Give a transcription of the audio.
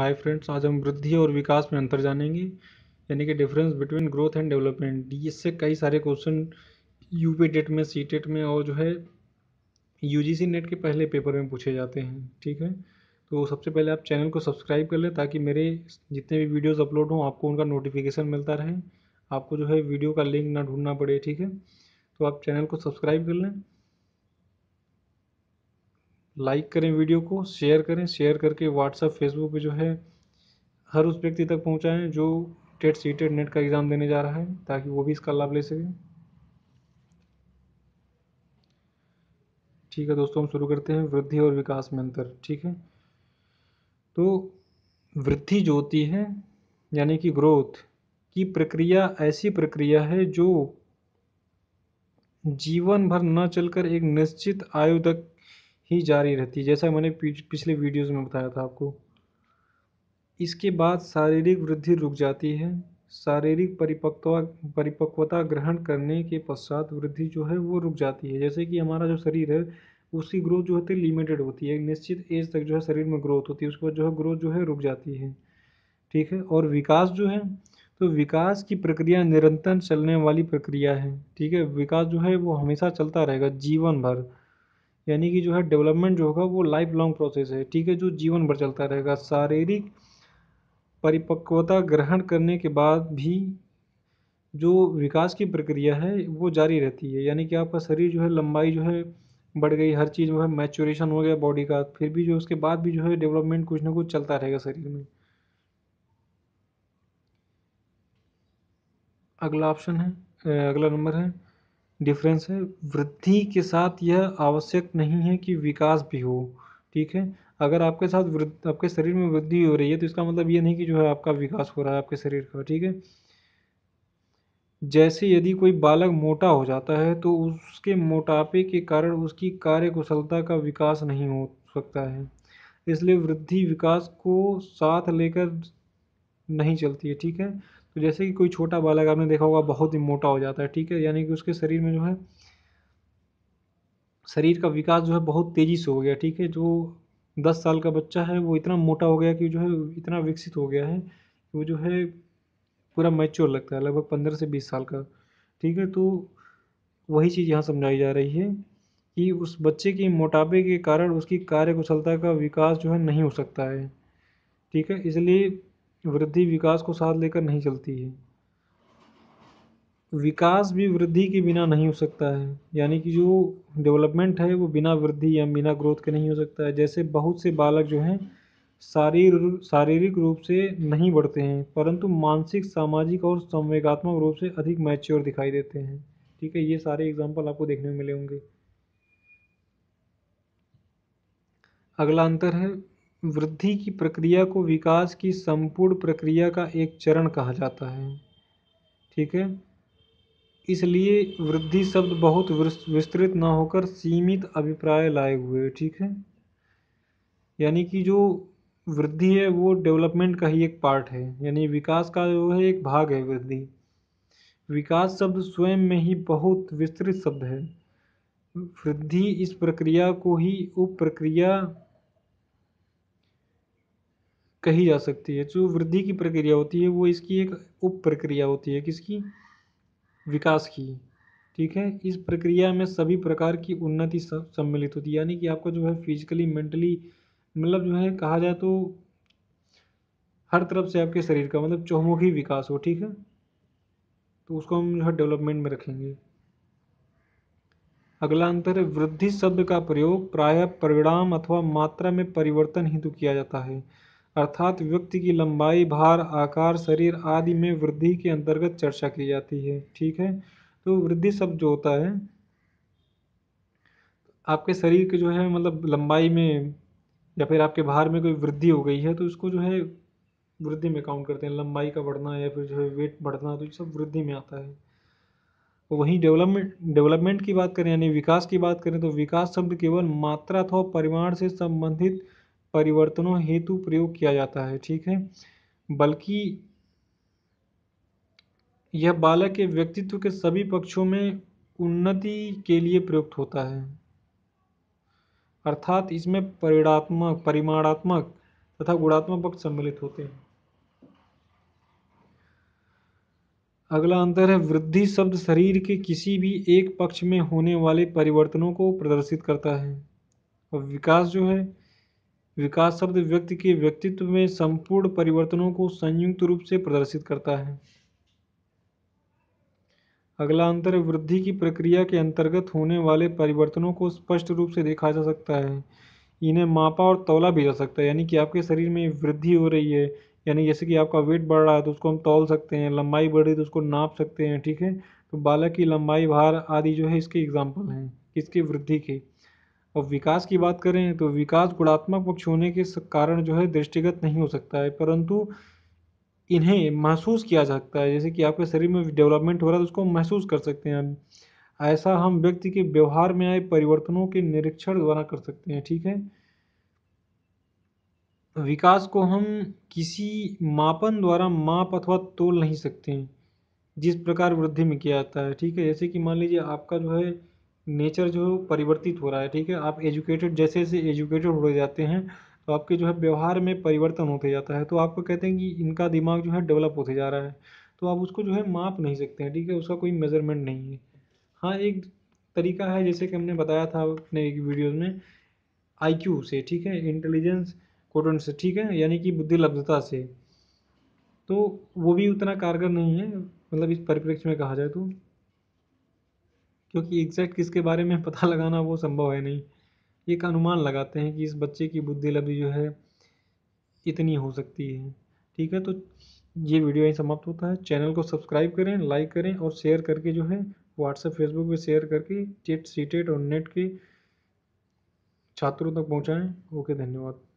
hi friends आज हम वृद्धि और विकास में अंतर जानेंगे यानी कि difference between growth and development इससे कई सारे क्वेश्चन यू पी टेट में सी टेट में और जो है यू जी सी नेट के पहले पेपर में पूछे जाते हैं ठीक है तो सबसे पहले आप चैनल को सब्सक्राइब कर लें ताकि मेरे जितने भी वीडियोज़ अपलोड हों आपको उनका नोटिफिकेशन मिलता रहे आपको जो है वीडियो का लिंक ना ढूंढना पड़े ठीक है तो आप चैनल को सब्सक्राइब कर लें लाइक करें वीडियो को शेयर करें शेयर करके व्हाट्सअप फेसबुक पे जो है हर उस व्यक्ति तक पहुंचाएं जो टेट सी टेट नेट का एग्ज़ाम देने जा रहा है ताकि वो भी इसका लाभ ले सके ठीक है दोस्तों हम शुरू करते हैं वृद्धि और विकास में अंतर ठीक है तो वृद्धि जो होती है यानी कि ग्रोथ की प्रक्रिया ऐसी प्रक्रिया है जो जीवन भर न चलकर एक निश्चित आयु तक ही जारी रहती है जैसा मैंने पिछले वीडियोस में बताया था आपको इसके बाद शारीरिक वृद्धि रुक जाती है शारीरिक परिपक्वता परिपक्वता ग्रहण करने के पश्चात वृद्धि जो है वो रुक जाती है जैसे कि हमारा जो शरीर है उसकी ग्रोथ जो तो होती है लिमिटेड होती है एक निश्चित एज तक जो है शरीर में ग्रोथ होती है उसके बाद जो है ग्रोथ जो है रुक जाती है ठीक है और विकास जो है तो विकास की प्रक्रिया निरंतर चलने वाली प्रक्रिया है ठीक है विकास जो है वो हमेशा चलता रहेगा जीवन भर यानी कि जो है डेवलपमेंट जो होगा वो लाइफ लॉन्ग प्रोसेस है ठीक है जो जीवन भर चलता रहेगा शारीरिक परिपक्वता ग्रहण करने के बाद भी जो विकास की प्रक्रिया है वो जारी रहती है यानी कि आपका शरीर जो है लंबाई जो है बढ़ गई हर चीज़ जो है मैचुरेशन हो गया बॉडी का फिर भी जो उसके बाद भी जो है डेवलपमेंट कुछ ना कुछ चलता रहेगा शरीर में अगला ऑप्शन है अगला नंबर है डिफरेंस है वृद्धि के साथ यह आवश्यक नहीं है कि विकास भी हो ठीक है अगर आपके साथ वृद्ध आपके शरीर में वृद्धि हो रही है तो इसका मतलब ये नहीं कि जो है आपका विकास हो रहा है आपके शरीर का ठीक है जैसे यदि कोई बालक मोटा हो जाता है तो उसके मोटापे के कारण उसकी कार्य कुशलता का विकास नहीं हो सकता है इसलिए वृद्धि विकास को साथ लेकर नहीं चलती है ठीक है तो जैसे कि कोई छोटा बालक आपने देखा होगा बहुत ही मोटा हो जाता है ठीक है यानी कि उसके शरीर में जो है शरीर का विकास जो है बहुत तेज़ी से हो गया ठीक है जो दस साल का बच्चा है वो इतना मोटा हो गया कि जो है इतना विकसित हो गया है वो जो है पूरा मैच्योर लगता है लगभग पंद्रह से बीस साल का ठीक है तो वही चीज़ यहाँ समझाई जा रही है कि उस बच्चे के मोटापे के कारण उसकी कार्य कुशलता का विकास जो है नहीं हो सकता है ठीक है इसलिए वृद्धि विकास को साथ लेकर नहीं चलती है विकास भी वृद्धि के बिना नहीं हो सकता है यानी कि जो डेवलपमेंट है वो बिना वृद्धि या बिना ग्रोथ के नहीं हो सकता है जैसे बहुत से बालक जो हैं शारीर शारीरिक रूप से नहीं बढ़ते हैं परंतु मानसिक सामाजिक और संवेगात्मक रूप से अधिक मैच्योर दिखाई देते हैं ठीक है ये सारे एग्जाम्पल आपको देखने में मिले होंगे अगला अंतर है वृद्धि की प्रक्रिया को विकास की संपूर्ण प्रक्रिया का एक चरण कहा जाता है ठीक है इसलिए वृद्धि शब्द बहुत विस्तृत ना होकर सीमित अभिप्राय लाए हुए ठीक है यानी कि जो वृद्धि है वो डेवलपमेंट का ही एक पार्ट है यानी विकास का जो है एक भाग है वृद्धि विकास शब्द स्वयं में ही बहुत विस्तृत शब्द है वृद्धि इस प्रक्रिया को ही उप प्रक्रिया कही जा सकती है जो वृद्धि की प्रक्रिया होती है वो इसकी एक उप प्रक्रिया होती है किसकी विकास की ठीक है इस प्रक्रिया में सभी प्रकार की उन्नति सम्मिलित होती है यानी कि आपका जो है फिजिकली मेंटली मतलब जो है कहा जाए तो हर तरफ से आपके शरीर का मतलब चौमुखी विकास हो ठीक है तो उसको हम जो है डेवलपमेंट में रखेंगे अगला अंतर है वृद्धि शब्द का प्रयोग प्रायः परिणाम अथवा मात्रा में परिवर्तन हेतु किया जाता है अर्थात व्यक्ति की लंबाई भार आकार शरीर आदि में वृद्धि के अंतर्गत चर्चा की जाती है ठीक है तो वृद्धि शब्द जो होता है आपके शरीर के जो है मतलब लंबाई में या फिर आपके भार में कोई वृद्धि हो गई है तो उसको जो है वृद्धि में काउंट करते हैं लंबाई का बढ़ना या फिर जो है वेट बढ़ना तो ये सब वृद्धि में आता है तो वहीं डेवलपमेंट डेवलपमेंट की बात करें यानी विकास की बात करें तो विकास शब्द केवल मात्रा अथवा परिमाण से संबंधित परिवर्तनों हेतु प्रयोग किया जाता है ठीक है बल्कि यह बालक के व्यक्तित्व के सभी पक्षों में उन्नति के लिए प्रयुक्त होता है अर्थात इसमें परिणात्मक परिमाणात्मक तथा गुणात्मक पक्ष सम्मिलित होते हैं अगला अंतर है वृद्धि शब्द शरीर के किसी भी एक पक्ष में होने वाले परिवर्तनों को प्रदर्शित करता है और विकास जो है विकास शब्द व्यक्ति के व्यक्तित्व में संपूर्ण परिवर्तनों को संयुक्त रूप से प्रदर्शित करता है अगला अंतर वृद्धि की प्रक्रिया के अंतर्गत होने वाले परिवर्तनों को स्पष्ट रूप से देखा जा सकता है इन्हें मापा और तौला भी जा सकता है यानी कि आपके शरीर में वृद्धि हो रही है यानी जैसे कि आपका वेट बढ़ रहा है तो उसको हम तौल सकते हैं लंबाई बढ़ रही है तो उसको नाप सकते हैं ठीक है तो बालक की लंबाई भार आदि जो है इसके एग्जाम्पल हैं इसकी वृद्धि के और विकास की बात करें तो विकास गुणात्मक पक्ष होने के कारण जो है दृष्टिगत नहीं हो सकता है परंतु इन्हें महसूस किया जा सकता है जैसे कि आपके शरीर में डेवलपमेंट हो रहा है तो उसको महसूस कर सकते हैं ऐसा हम व्यक्ति के व्यवहार में आए परिवर्तनों के निरीक्षण द्वारा कर सकते हैं ठीक है विकास को हम किसी मापन द्वारा माप अथवा तोल नहीं सकते हैं जिस प्रकार वृद्धि में किया जाता है ठीक है जैसे कि मान लीजिए आपका जो है नेचर जो परिवर्तित हो रहा है ठीक है आप एजुकेटेड जैसे जैसे एजुकेटेड हो जाते हैं तो आपके जो है व्यवहार में परिवर्तन होते जाता है तो आपको कहते हैं कि इनका दिमाग जो है डेवलप होते जा रहा है तो आप उसको जो है माप नहीं सकते हैं ठीक है उसका कोई मेजरमेंट नहीं है हाँ एक तरीका है जैसे कि हमने बताया था अपने एक वीडियोज़ में क्यू से ठीक है इंटेलिजेंस कोटन से ठीक है यानी कि बुद्धिलब्धता से तो वो भी उतना कारगर नहीं है मतलब इस परिप्रेक्ष्य में कहा जाए तो क्योंकि एग्जैक्ट किसके बारे में पता लगाना वो संभव है नहीं एक अनुमान लगाते हैं कि इस बच्चे की बुद्धि लब्धि जो है इतनी हो सकती है ठीक है तो ये वीडियो यहीं समाप्त होता है चैनल को सब्सक्राइब करें लाइक करें और शेयर करके जो है व्हाट्सएप फेसबुक पे शेयर करके टेट सी टेट और नेट के छात्रों तक पहुँचाएँ ओके धन्यवाद